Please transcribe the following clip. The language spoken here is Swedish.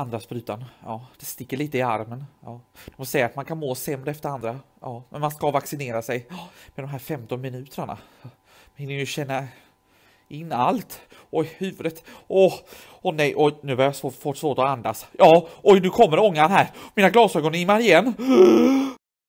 Andras sprutan. Ja, det sticker lite i armen. Ja. De säger att man kan må sämre efter andra. Ja, men man ska vaccinera sig. Ja, med de här 15 minuterna. Man hinner ju känna in allt. Oj, huvudet. Åh, åh nej, oj, nu börjar jag få svårt att andas. Ja, oj, nu kommer ångan här. Mina glasögon immar igen.